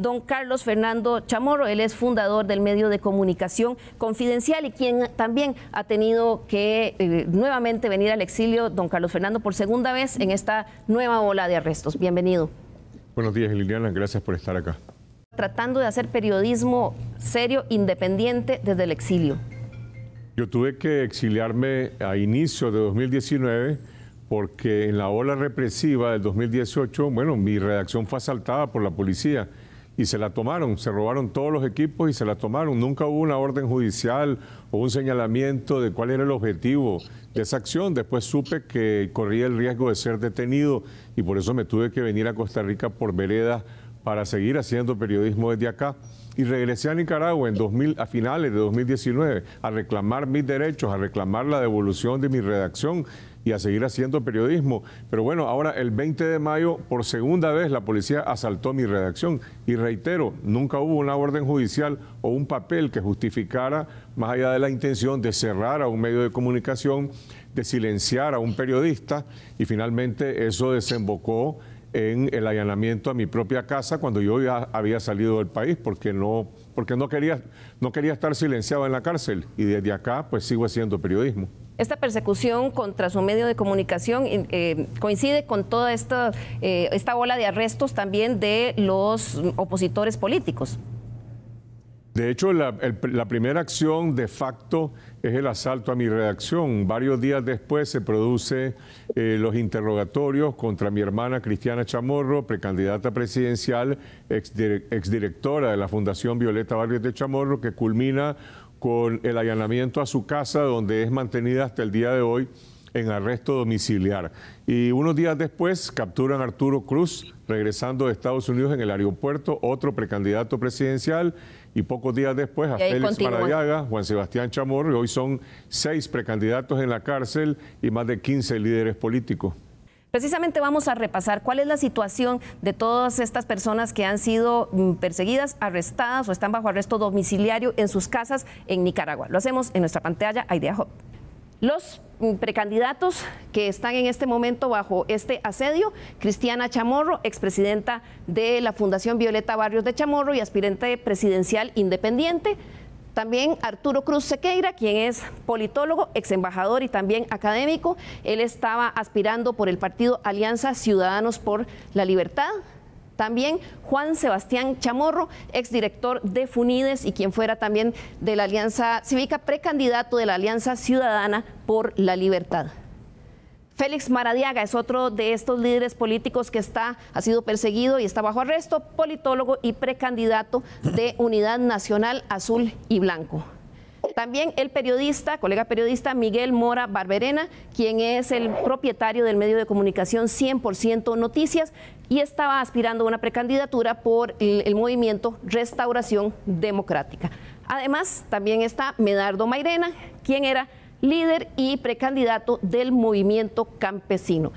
don Carlos Fernando Chamorro. Él es fundador del medio de comunicación confidencial y quien también ha tenido que eh, nuevamente venir al exilio, don Carlos Fernando, por segunda vez en esta nueva ola de arrestos. Bienvenido. Buenos días, Liliana. Gracias por estar acá. Tratando de hacer periodismo serio, independiente desde el exilio. Yo tuve que exiliarme a inicio de 2019 porque en la ola represiva del 2018, bueno, mi redacción fue asaltada por la policía y se la tomaron, se robaron todos los equipos y se la tomaron. Nunca hubo una orden judicial o un señalamiento de cuál era el objetivo de esa acción. Después supe que corría el riesgo de ser detenido y por eso me tuve que venir a Costa Rica por vereda para seguir haciendo periodismo desde acá. Y regresé a Nicaragua en 2000, a finales de 2019 a reclamar mis derechos, a reclamar la devolución de mi redacción y a seguir haciendo periodismo. Pero bueno, ahora el 20 de mayo, por segunda vez, la policía asaltó mi redacción. Y reitero, nunca hubo una orden judicial o un papel que justificara, más allá de la intención de cerrar a un medio de comunicación, de silenciar a un periodista. Y finalmente eso desembocó en el allanamiento a mi propia casa cuando yo ya había salido del país, porque no porque no quería, no quería estar silenciado en la cárcel y desde acá pues sigo haciendo periodismo. Esta persecución contra su medio de comunicación eh, eh, coincide con toda esta, eh, esta ola de arrestos también de los opositores políticos. De hecho, la, primera acción de facto es el asalto a mi redacción. Varios días después se producen eh, los interrogatorios contra mi hermana Cristiana Chamorro, precandidata presidencial, exdirectora de la Fundación Violeta Barrios de Chamorro, que culmina con el allanamiento a su casa, donde es mantenida hasta el día de hoy en arresto domiciliar. Y unos días después capturan a Arturo Cruz, regresando de Estados Unidos en el aeropuerto, otro precandidato presidencial, y pocos días después a Félix Juan Sebastián Chamorro, y hoy son seis precandidatos en la cárcel y más de 15 líderes políticos. Precisamente vamos a repasar cuál es la situación de todas estas personas que han sido mm, perseguidas, arrestadas o están bajo arresto domiciliario en sus casas en Nicaragua. Lo hacemos en nuestra pantalla Idea los mm, precandidatos que están en este momento bajo este asedio, Cristiana Chamorro, expresidenta de la Fundación Violeta Barrios de Chamorro y aspirante presidencial independiente, también Arturo Cruz Sequeira, quien es politólogo, exembajador y también académico. Él estaba aspirando por el partido Alianza Ciudadanos por la Libertad. También Juan Sebastián Chamorro, exdirector de Funides y quien fuera también de la Alianza Cívica, precandidato de la Alianza Ciudadana por la Libertad. Félix Maradiaga es otro de estos líderes políticos que está, ha sido perseguido y está bajo arresto, politólogo y precandidato de Unidad Nacional Azul y Blanco. También el periodista, colega periodista Miguel Mora Barberena, quien es el propietario del medio de comunicación 100% Noticias, y estaba aspirando a una precandidatura por el, movimiento Restauración Democrática. Además, también está Medardo Mairena, quien era líder y precandidato del movimiento campesino.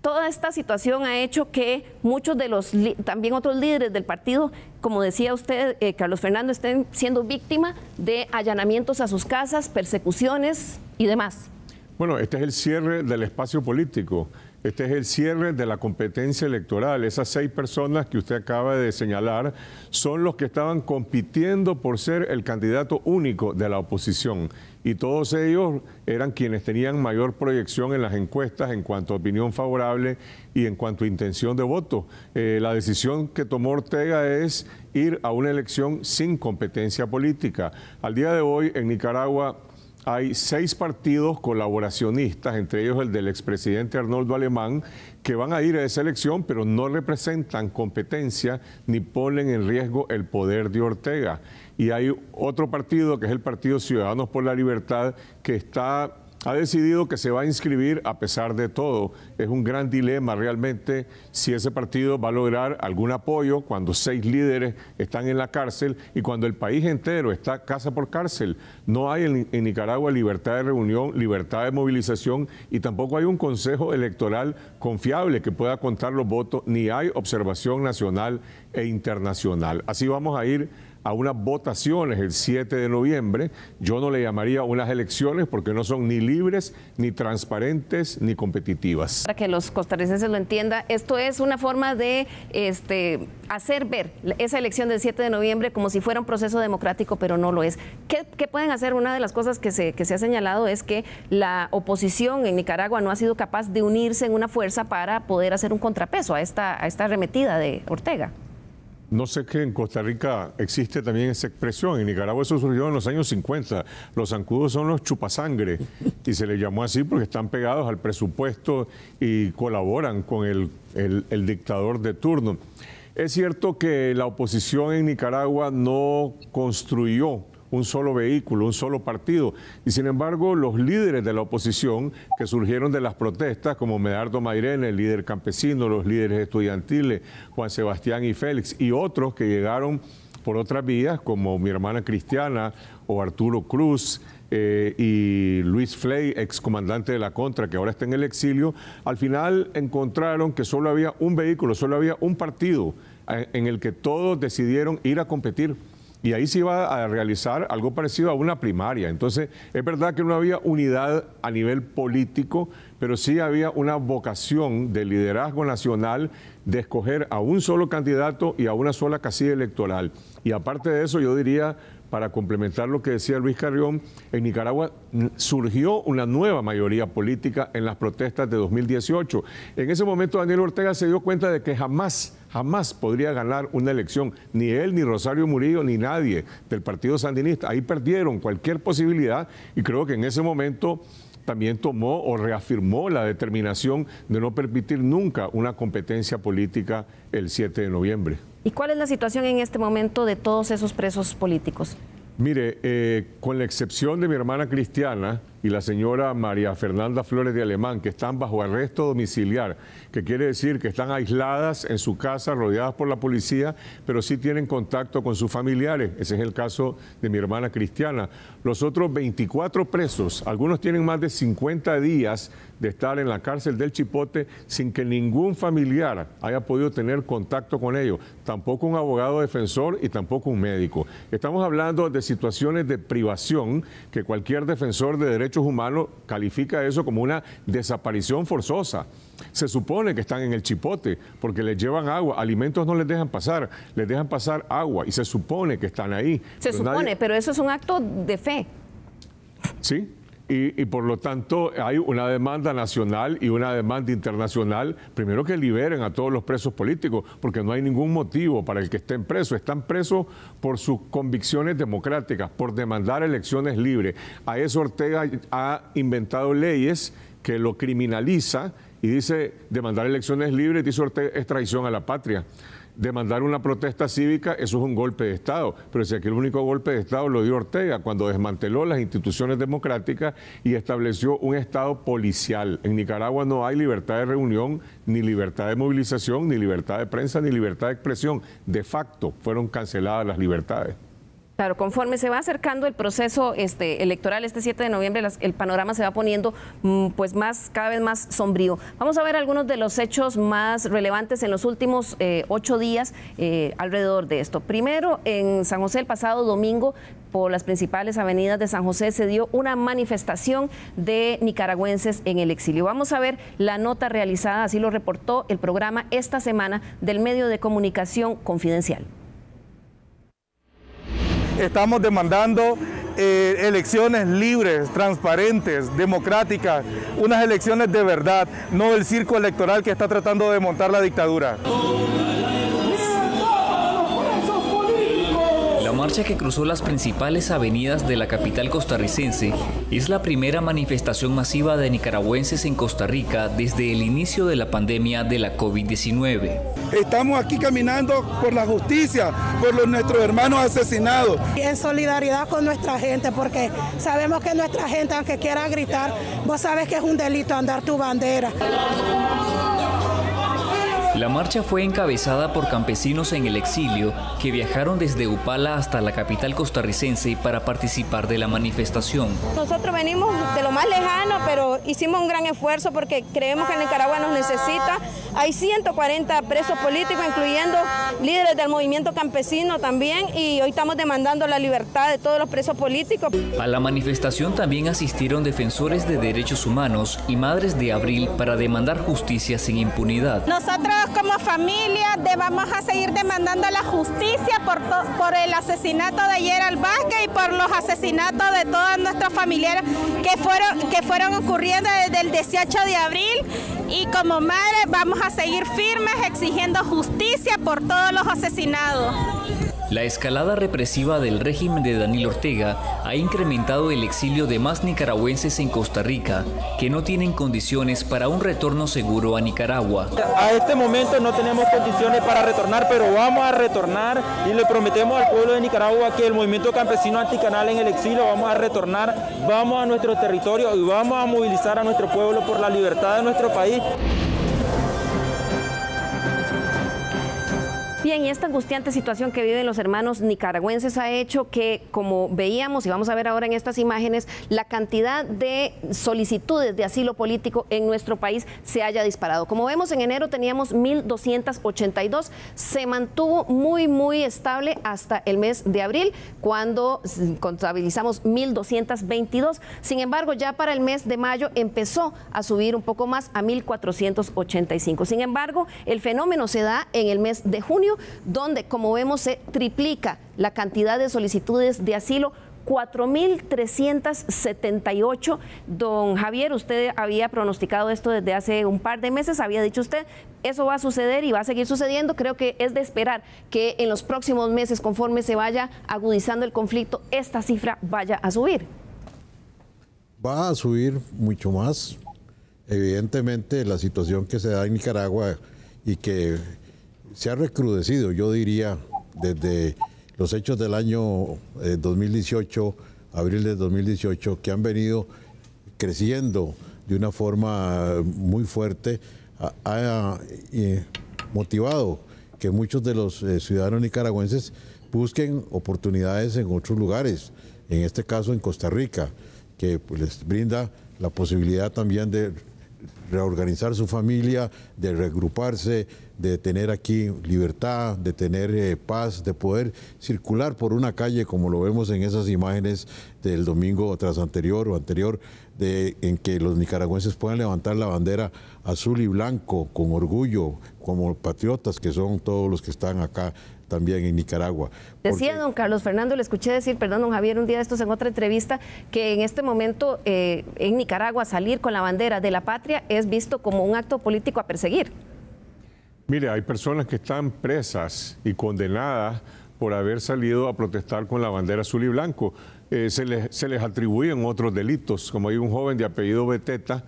Toda esta situación ha hecho que muchos de los, también otros líderes del partido, como decía usted, eh, Carlos Fernando, estén siendo víctima de allanamientos a sus casas, persecuciones y demás. Bueno, este es el cierre del espacio político. Este es el cierre de la competencia electoral. Esas seis personas que usted acaba de señalar son los que estaban compitiendo por ser el candidato único de la oposición. Y todos ellos eran quienes tenían mayor proyección en las encuestas en cuanto a opinión favorable y en cuanto a intención de voto. Eh, la decisión que tomó Ortega es ir a una elección sin competencia política. Al día de hoy en Nicaragua hay seis partidos colaboracionistas, entre ellos el del expresidente Arnoldo Alemán, que van a ir a esa elección, pero no representan competencia ni ponen en riesgo el poder de Ortega. Y hay otro partido, que es el Partido Ciudadanos por la Libertad, que está ha decidido que se va a inscribir a pesar de todo. Es un gran dilema realmente si ese partido va a lograr algún apoyo cuando seis líderes están en la cárcel y cuando el país entero está casa por cárcel. No hay en, Nicaragua libertad de reunión, libertad de movilización y tampoco hay un consejo electoral confiable que pueda contar los votos, ni hay observación nacional e internacional. Así vamos a ir a unas votaciones el 7 de noviembre. Yo no le llamaría unas elecciones porque no son ni libres, ni transparentes, ni competitivas. Para que los costarricenses lo entiendan, esto es una forma de este, hacer ver esa elección del 7 de noviembre como si fuera un proceso democrático, pero no lo es. ¿Qué, pueden hacer? Una de las cosas que se, ha señalado es que la oposición en Nicaragua no ha sido capaz de unirse en una fuerza para poder hacer un contrapeso a esta, a esta arremetida de Ortega. No sé que en Costa Rica existe también esa expresión. En Nicaragua eso surgió en los años 50. Los zancudos son los chupasangre y se les llamó así porque están pegados al presupuesto y colaboran con el, el dictador de turno. Es cierto que la oposición en Nicaragua no construyó un solo vehículo, un solo partido. Y sin embargo, los líderes de la oposición que surgieron de las protestas, como Medardo Mairene, el líder campesino, los líderes estudiantiles, Juan Sebastián y Félix, y otros que llegaron por otras vías, como mi hermana Cristiana o Arturo Cruz, eh, y Luis Flay, excomandante de la Contra, que ahora está en el exilio, al final encontraron que solo había un vehículo, solo había un partido eh, en el que todos decidieron ir a competir y ahí se iba a realizar algo parecido a una primaria. Entonces, es verdad que no había unidad a nivel político, pero sí había una vocación de liderazgo nacional de escoger a un solo candidato y a una sola casilla electoral. Y aparte de eso, yo diría para complementar lo que decía Luis Carrión, en Nicaragua surgió una nueva mayoría política en las protestas de 2018. En ese momento Daniel Ortega se dio cuenta de que jamás, jamás podría ganar una elección, ni él, ni Rosario Murillo, ni nadie del Partido Sandinista. Ahí perdieron cualquier posibilidad y creo que en ese momento también tomó o reafirmó la determinación de no permitir nunca una competencia política el 7 de noviembre. ¿Y cuál es la situación en este momento de todos esos presos políticos? Mire, eh, con la excepción de mi hermana Cristiana, y la señora María Fernanda Flores de Alemán, que están bajo arresto domiciliar, que quiere decir que están aisladas en su casa, rodeadas por la policía, pero sí tienen contacto con sus familiares. Ese es el caso de mi hermana Cristiana. Los otros 24 presos, algunos tienen más de 50 días de estar en la cárcel del Chipote sin que ningún familiar haya podido tener contacto con ellos, tampoco un abogado defensor y tampoco un médico. Estamos hablando de situaciones de privación que cualquier defensor de derechos Humanos califica eso como una desaparición forzosa. Se supone que están en el chipote porque les llevan agua, alimentos no les dejan pasar, les dejan pasar agua y se supone que están ahí. Se supone, pero eso es un acto de fe. Sí, y, por lo tanto hay una demanda nacional y una demanda internacional, primero que liberen a todos los presos políticos, porque no hay ningún motivo para el que estén presos, están presos por sus convicciones democráticas, por demandar elecciones libres. A eso Ortega ha inventado leyes que lo criminaliza y dice demandar elecciones libres, es traición a la patria demandar una protesta cívica, eso es un golpe de Estado. Pero si aquí el único golpe de Estado lo dio Ortega cuando desmanteló las instituciones democráticas y estableció un Estado policial. En Nicaragua no hay libertad de reunión, ni libertad de movilización, ni libertad de prensa, ni libertad de expresión. De facto, fueron canceladas las libertades. Claro, conforme se va acercando el proceso este, electoral este 7 de noviembre, el panorama se va poniendo mm, pues más, cada vez más sombrío. Vamos a ver algunos de los hechos más relevantes en los últimos eh, ocho días eh, alrededor de esto. Primero, en San José el pasado domingo, por las principales avenidas de San José se dio una manifestación de nicaragüenses en el exilio. Vamos a ver la nota realizada, así lo reportó el programa esta semana del medio de comunicación confidencial. Estamos demandando eh, elecciones libres, transparentes, democráticas, unas elecciones de verdad, no el circo electoral que está tratando de montar la dictadura. marcha que cruzó las principales avenidas de la capital costarricense es la primera manifestación masiva de nicaragüenses en Costa Rica desde el inicio de la pandemia de la COVID-19. Estamos aquí caminando por la justicia, por los, nuestros hermanos asesinados. Y en solidaridad con nuestra gente, porque sabemos que nuestra gente, aunque quiera gritar, vos sabes que es un delito andar tu bandera. La marcha fue encabezada por campesinos en el exilio que viajaron desde Upala hasta la capital costarricense para participar de la manifestación. Nosotros venimos de lo más lejano, pero hicimos un gran esfuerzo porque creemos que Nicaragua nos necesita. Hay 140 presos políticos, incluyendo líderes del movimiento campesino también, y hoy estamos demandando la libertad de todos los presos políticos. A la manifestación también asistieron defensores de derechos humanos y madres de abril para demandar justicia sin impunidad. Nosotros como familia vamos a seguir demandando la justicia por, por el asesinato de Gerald Vázquez y por los asesinatos de todas nuestras familiares que fueron, que fueron ocurriendo desde el 18 de abril. Y como madre vamos a seguir firmes exigiendo justicia por todos los asesinados. La escalada represiva del régimen de Daniel Ortega ha incrementado el exilio de más nicaragüenses en Costa Rica, que no tienen condiciones para un retorno seguro a Nicaragua. A este momento no tenemos condiciones para retornar, pero vamos a retornar y le prometemos al pueblo de Nicaragua que el movimiento campesino anticanal en el exilio vamos a retornar, vamos a nuestro territorio y vamos a movilizar a nuestro pueblo por la libertad de nuestro país. y esta angustiante situación que viven los hermanos nicaragüenses ha hecho que, como veíamos y vamos a ver ahora en estas imágenes, la cantidad de solicitudes de asilo político en nuestro país se haya disparado. Como vemos, en enero teníamos 1.282, se mantuvo muy, muy estable hasta el mes de abril, cuando contabilizamos 1.222. Sin embargo, ya para el mes de mayo empezó a subir un poco más a 1.485. Sin embargo, el fenómeno se da en el mes de junio donde, como vemos, se triplica la cantidad de solicitudes de asilo 4.378. Don Javier, usted había pronosticado esto desde hace un par de meses, había dicho usted, eso va a suceder y va a seguir sucediendo. Creo que es de esperar que en los próximos meses, conforme se vaya agudizando el conflicto, esta cifra vaya a subir. Va a subir mucho más. Evidentemente la situación que se da en Nicaragua y que se ha recrudecido, yo diría, desde los hechos del año 2018, eh, abril de 2018, que han venido creciendo de una forma muy fuerte, ha, eh, motivado que muchos de los eh, ciudadanos nicaragüenses busquen oportunidades en otros lugares, en este caso en Costa Rica, que pues, les brinda la posibilidad también de reorganizar su familia, de regruparse de tener aquí libertad, de tener eh, paz, de poder circular por una calle como lo vemos en esas imágenes del domingo tras anterior o anterior, de, en que los nicaragüenses puedan levantar la bandera azul y blanco con orgullo, como patriotas que son todos los que están acá también en Nicaragua. Decía don Carlos Fernando, le escuché decir, perdón, don Javier, un día de estos en otra entrevista, que en este momento eh, en Nicaragua salir con la bandera de la patria es visto como un acto político a perseguir. Mire, hay personas que están presas y condenadas por haber salido a protestar con la bandera azul y blanco. Eh, se, les, atribuyen otros delitos, como hay un joven de apellido Beteta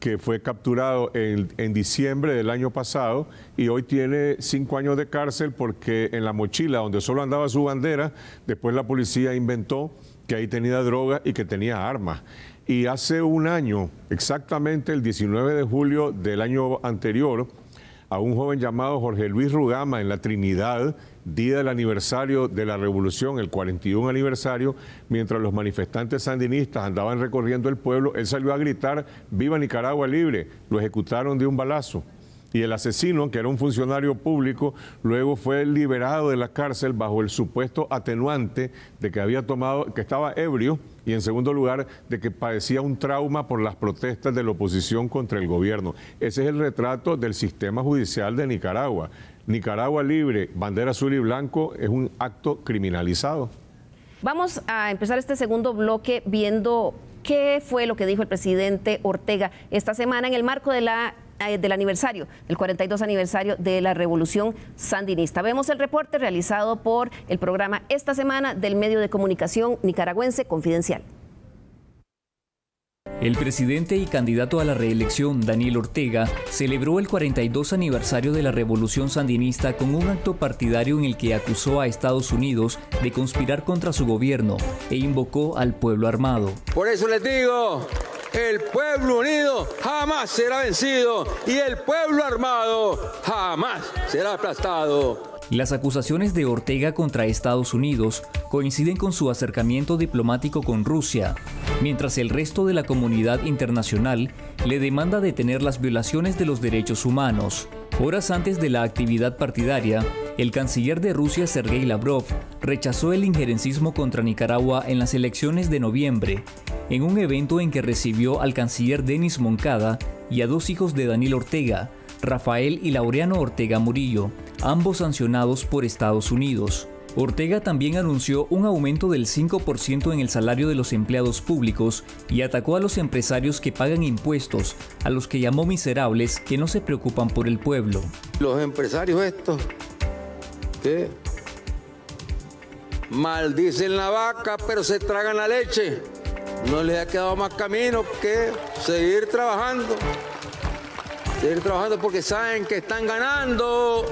que fue capturado en, en, diciembre del año pasado y hoy tiene cinco años de cárcel porque en la mochila donde solo andaba su bandera, después la policía inventó que ahí tenía droga y que tenía armas. Y hace un año, exactamente el 19 de julio del año anterior, a un joven llamado Jorge Luis Rugama en la Trinidad, día del aniversario de la revolución, el 41 aniversario, mientras los manifestantes sandinistas andaban recorriendo el pueblo, él salió a gritar, viva Nicaragua libre, lo ejecutaron de un balazo y el asesino, que era un funcionario público, luego fue liberado de la cárcel bajo el supuesto atenuante de que había tomado, que estaba ebrio, y en segundo lugar, de que padecía un trauma por las protestas de la oposición contra el gobierno. Ese es el retrato del sistema judicial de Nicaragua. Nicaragua libre, bandera azul y blanco, es un acto criminalizado. Vamos a empezar este segundo bloque viendo qué fue lo que dijo el presidente Ortega esta semana en el marco de la eh, del aniversario, el 42 aniversario de la Revolución Sandinista. Vemos el reporte realizado por el programa esta semana del medio de comunicación nicaragüense Confidencial. El presidente y candidato a la reelección, Daniel Ortega, celebró el 42 aniversario de la Revolución Sandinista con un acto partidario en el que acusó a Estados Unidos de conspirar contra su gobierno e invocó al pueblo armado. Por eso les digo, el pueblo unido jamás será vencido y el pueblo armado jamás será aplastado. Las acusaciones de Ortega contra Estados Unidos coinciden con su acercamiento diplomático con Rusia, mientras el resto de la comunidad internacional le demanda detener las violaciones de los derechos humanos. Horas antes de la actividad partidaria, el canciller de Rusia Sergei Lavrov rechazó el injerencismo contra Nicaragua en las elecciones de noviembre, en un evento en que recibió al canciller Denis Moncada y a dos hijos de Daniel Ortega, Rafael y Laureano Ortega Murillo, ambos sancionados por Estados Unidos. Ortega también anunció un aumento del 5% en el salario de los empleados públicos y atacó a los empresarios que pagan impuestos, a los que llamó miserables que no se preocupan por el pueblo. Los empresarios estos que maldicen la vaca pero se tragan la leche, no les ha quedado más camino que seguir trabajando, seguir trabajando porque saben que están ganando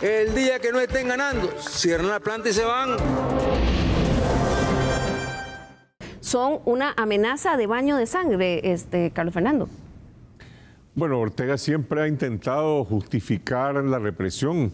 el día que no estén ganando, cierran la planta y se van son una amenaza de baño de sangre, este, Carlos Fernando. Bueno, Ortega siempre ha intentado justificar la represión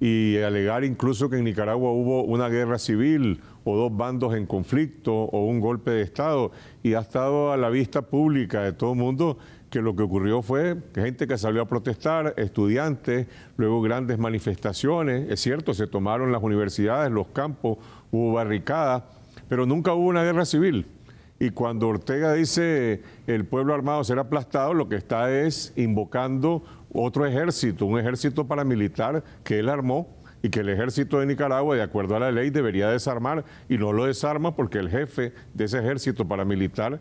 y alegar incluso que en Nicaragua hubo una guerra civil o dos bandos en conflicto o un golpe de Estado y ha estado a la vista pública de todo el mundo que lo que ocurrió fue gente que salió a protestar, estudiantes, luego grandes manifestaciones, es cierto, se tomaron las universidades, los campos, hubo barricadas, pero nunca hubo una guerra civil. Y cuando Ortega dice el pueblo armado será aplastado, lo que está es invocando otro ejército, un ejército paramilitar que él armó y que el ejército de Nicaragua, de acuerdo a la ley, debería desarmar y no lo desarma porque el jefe de ese ejército paramilitar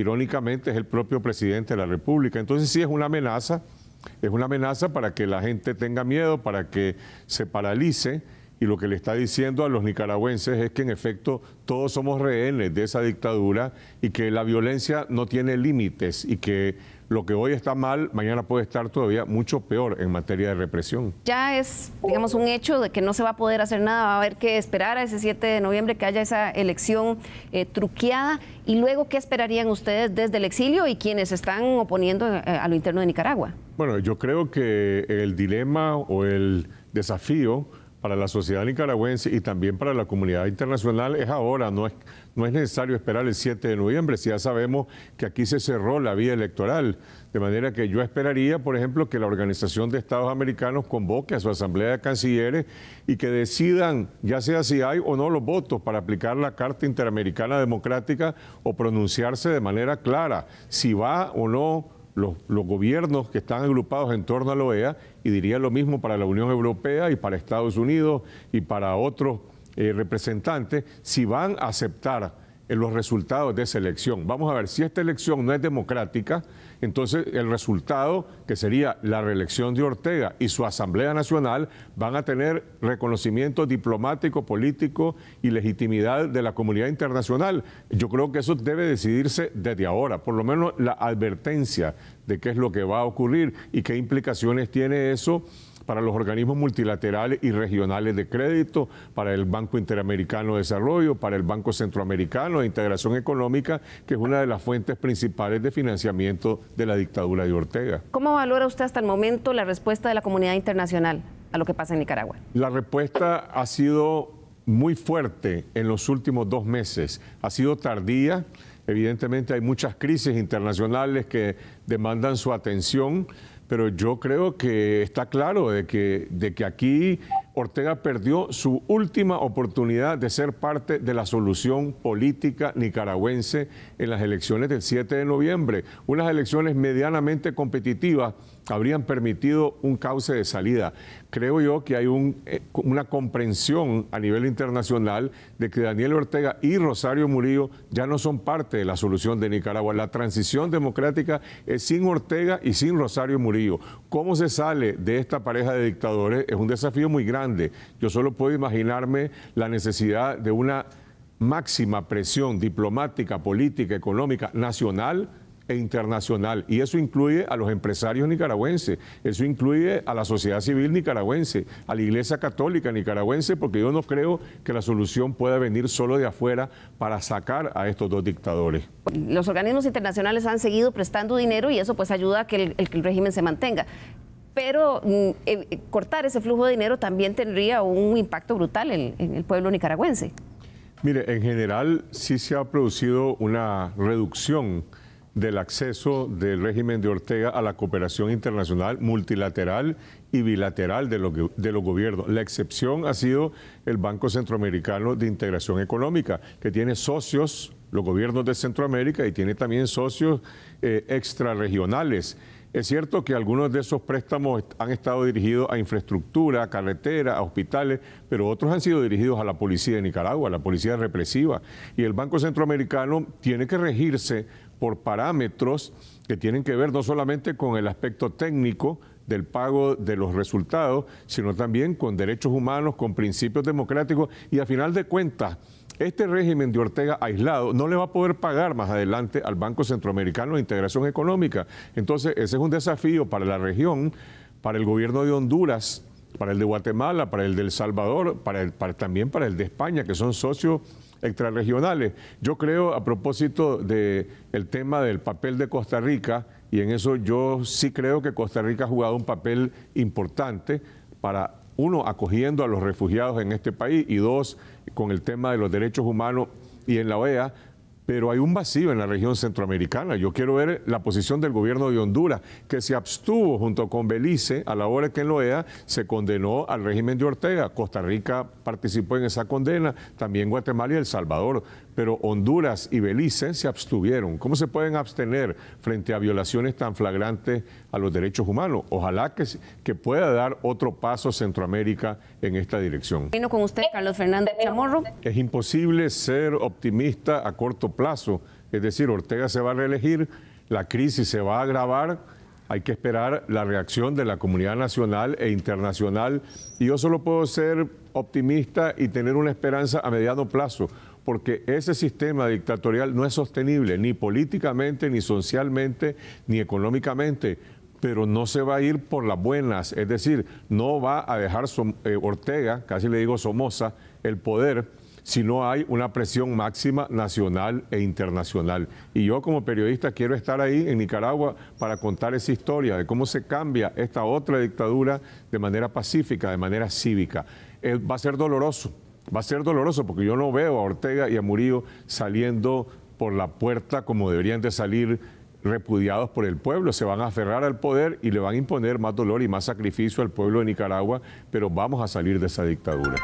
irónicamente es el propio presidente de la República. Entonces sí es una amenaza, es una amenaza para que la gente tenga miedo, para que se paralice y lo que le está diciendo a los nicaragüenses es que en efecto todos somos rehenes de esa dictadura y que la violencia no tiene límites y que lo que hoy está mal, mañana puede estar todavía mucho peor en materia de represión. Ya es, digamos, un hecho de que no se va a poder hacer nada, va a haber que esperar a ese 7 de noviembre que haya esa elección eh, truqueada y luego qué esperarían ustedes desde el exilio y quienes están oponiendo eh, a lo interno de Nicaragua. Bueno, yo creo que el dilema o el desafío para la sociedad nicaragüense y también para la comunidad internacional es ahora, no es, no es necesario esperar el 7 de noviembre, si ya sabemos que aquí se cerró la vía electoral, de manera que yo esperaría, por ejemplo, que la Organización de Estados Americanos convoque a su Asamblea de Cancilleres y que decidan, ya sea si hay o no los votos para aplicar la Carta Interamericana Democrática o pronunciarse de manera clara si va o no los, gobiernos que están agrupados en torno a la OEA, y diría lo mismo para la Unión Europea y para Estados Unidos y para otros eh, representantes, si van a aceptar en los resultados de esa elección. Vamos a ver, si esta elección no es democrática, entonces el resultado, que sería la reelección de Ortega y su Asamblea Nacional, van a tener reconocimiento diplomático, político y legitimidad de la comunidad internacional. Yo creo que eso debe decidirse desde ahora, por lo menos la advertencia de qué es lo que va a ocurrir y qué implicaciones tiene eso para los organismos multilaterales y regionales de crédito, para el Banco Interamericano de Desarrollo, para el Banco Centroamericano de Integración Económica, que es una de las fuentes principales de financiamiento de la dictadura de Ortega. ¿Cómo valora usted hasta el momento la respuesta de la comunidad internacional a lo que pasa en Nicaragua? La respuesta ha sido muy fuerte en los últimos dos meses, ha sido tardía. Evidentemente hay muchas crisis internacionales que demandan su atención, pero yo creo que está claro de que, de que aquí Ortega perdió su última oportunidad de ser parte de la solución política nicaragüense en las elecciones del 7 de noviembre, unas elecciones medianamente competitivas habrían permitido un cauce de salida. Creo yo que hay eh, una comprensión a nivel internacional de que Daniel Ortega y Rosario Murillo ya no son parte de la solución de Nicaragua. La transición democrática es sin Ortega y sin Rosario Murillo. ¿Cómo se sale de esta pareja de dictadores? Es un desafío muy grande. Yo solo puedo imaginarme la necesidad de una máxima presión diplomática, política, económica, nacional e internacional. Y eso incluye a los empresarios nicaragüenses, eso incluye a la sociedad civil nicaragüense, a la Iglesia Católica nicaragüense, porque yo no creo que la solución pueda venir solo de afuera para sacar a estos dos dictadores. Los organismos internacionales han seguido prestando dinero y eso pues ayuda a que el, régimen se mantenga pero mm, eh, cortar ese flujo de dinero también tendría un impacto brutal en, en, el pueblo nicaragüense. Mire, en general sí se ha producido una reducción del acceso del régimen de Ortega a la cooperación internacional multilateral y bilateral de, de los gobiernos. La excepción ha sido el Banco Centroamericano de Integración Económica, que tiene socios, los gobiernos de Centroamérica, y tiene también socios eh, extrarregionales. Es cierto que algunos de esos préstamos han estado dirigidos a infraestructura, a carretera, a hospitales, pero otros han sido dirigidos a la policía de Nicaragua, a la policía represiva. Y el Banco Centroamericano tiene que regirse por parámetros que tienen que ver no solamente con el aspecto técnico del pago de los resultados, sino también con derechos humanos, con principios democráticos y a final de cuentas, este régimen de Ortega aislado no le va a poder pagar más adelante al Banco Centroamericano de Integración Económica. Entonces, ese es un desafío para la región, para el gobierno de Honduras, para el de Guatemala, para el de El Salvador, también para el de España, que son socios extrarregionales. Yo creo, a propósito del el tema del papel de Costa Rica, y en eso yo sí creo que Costa Rica ha jugado un papel importante para, uno, acogiendo a los refugiados en este país, y dos, con el tema de los derechos humanos y en la OEA, pero hay un vacío en la región centroamericana. Yo quiero ver la posición del gobierno de Honduras, que se abstuvo junto con Belice a la hora que en Loea se condenó al régimen de Ortega. Costa Rica participó en esa condena, también Guatemala y El Salvador pero Honduras y Belice se abstuvieron. ¿Cómo se pueden abstener frente a violaciones tan flagrantes a los derechos humanos? Ojalá que, que pueda dar otro paso Centroamérica en esta dirección. Vino con usted, Carlos Fernández Chamorro. Es imposible ser optimista a corto plazo, es decir, Ortega se va a reelegir, la crisis se va a agravar hay que esperar la reacción de la comunidad nacional e internacional. Y yo solo puedo ser optimista y tener una esperanza a mediano plazo porque ese sistema dictatorial no es sostenible, ni políticamente, ni socialmente, ni económicamente pero no se va a ir por las buenas, es decir, no va a dejar eh, Ortega, casi le digo Somoza, el poder si no hay una presión máxima nacional e internacional. Y yo como periodista quiero estar ahí en Nicaragua para contar esa historia de cómo se cambia esta otra dictadura de manera pacífica, de manera cívica. Eh, va a ser doloroso, va a ser doloroso porque yo no veo a Ortega y a Murillo saliendo por la puerta como deberían de salir repudiados por el pueblo, se van a aferrar al poder y le van a imponer más dolor y más sacrificio al pueblo de Nicaragua, pero vamos a salir de esa dictadura.